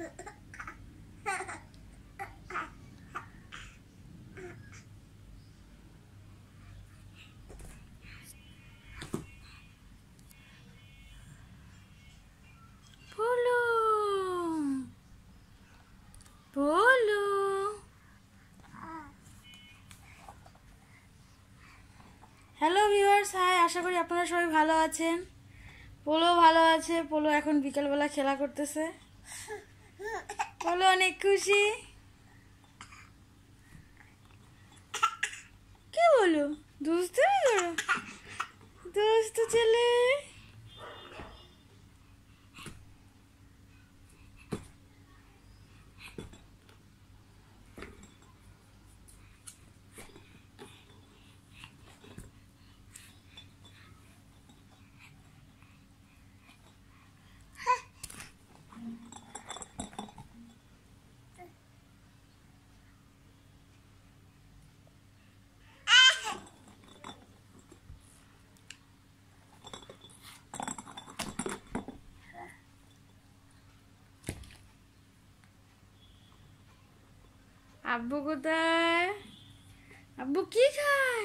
hello viewers high আশা করি আপনারা সবাই ভালো আছেন পোলো ভালো আছে পোলো এখন বিকালবেলা খেলা করতেছে বলো অনেক খুশি কে বলো দুস্তুমি করো আব্বু কোথায় আব্বু কি খায়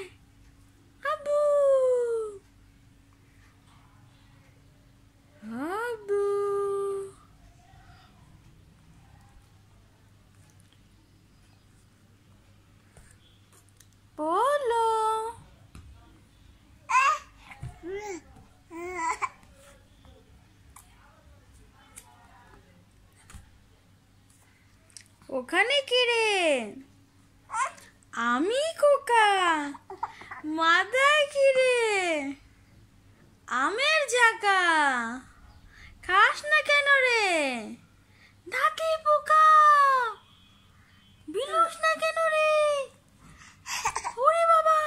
আব্বু আব্বু ওখানে কিরে রে আমি খোকা মাদায় কি রে আমের জাকা খাস না কেন রে ঢাকি পোকা বিলুস না কেন রে ওরে বাবা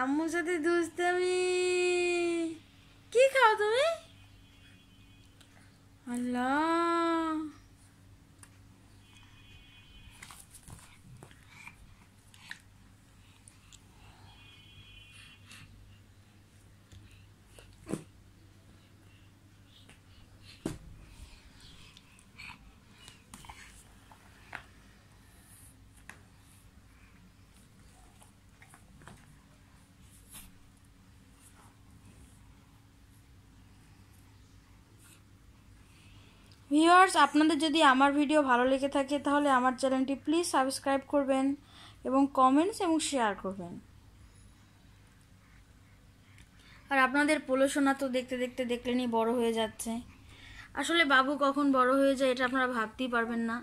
আম্মুর সাথে দুস্তামি কি খাও তুমি আল্লাহ ভিউয়ার্স আপনাদের যদি আমার ভিডিও ভালো লেগে থাকে তাহলে আমার চ্যানেলটি প্লিজ সাবস্ক্রাইব করবেন এবং কমেন্টস এবং শেয়ার করবেন আর আপনাদের পোলোশোনা তো দেখতে দেখতে দেখলেনই বড় হয়ে যাচ্ছে আসলে বাবু কখন বড় হয়ে যায় এটা আপনারা ভাবতেই পারবেন না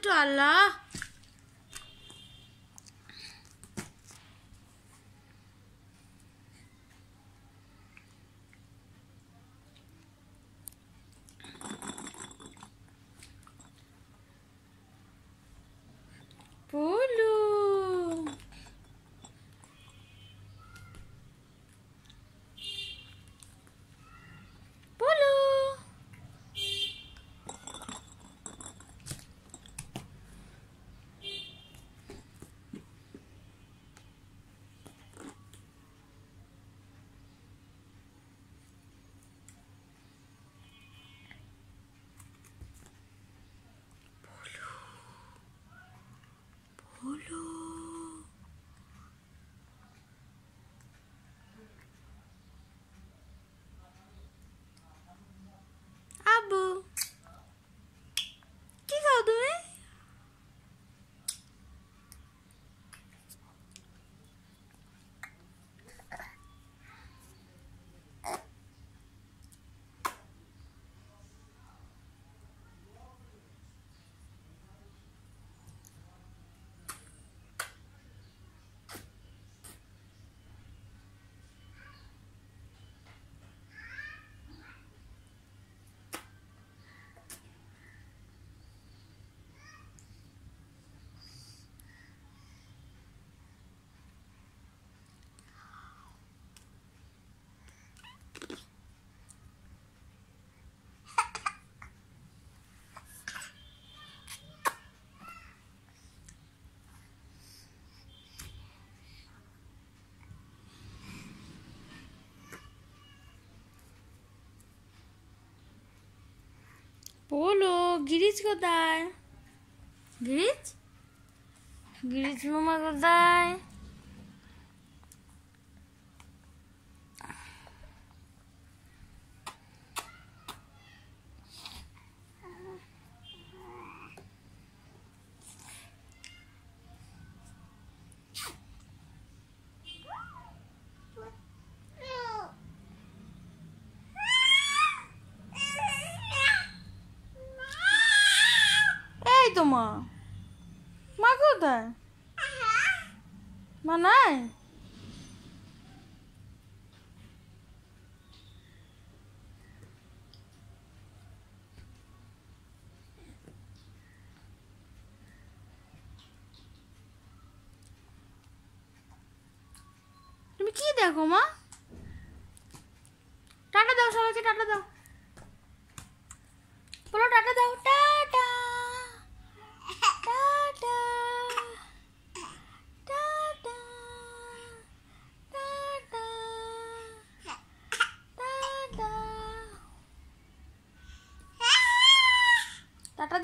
对啊。বলো গিরিজ কোথায় গিরিজ গিরিজ মামা কোথায় তো মা মা কোথায় মা নাই তুমি কি দেখো মা টাটা দাও সবাইকে টাটা দাও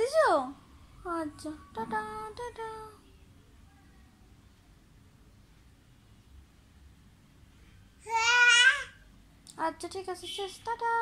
দিছো আচ্ছা টাটা টাটা আচ্ছা ঠিক আছে শেষ টাটা